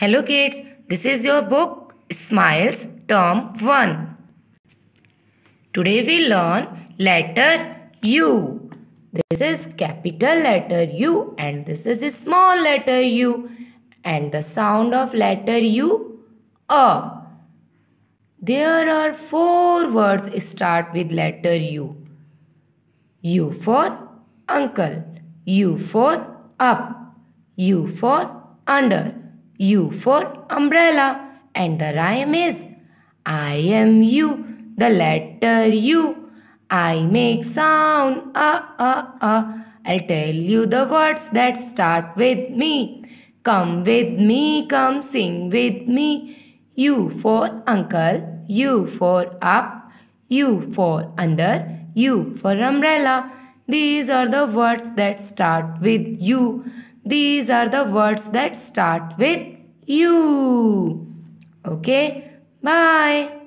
Hello kids, this is your book Smiles Term 1. Today we learn letter U. This is capital letter U and this is small letter U. And the sound of letter U, A. There are four words start with letter U. U for uncle, U for up, U for under, U for umbrella and the rhyme is I am U. the letter U. I make sound uh uh uh. I'll tell you the words that start with me. Come with me, come sing with me. U for uncle, U for up, U for under, U for umbrella. These are the words that start with you. These are the words that start with you. Okay, bye.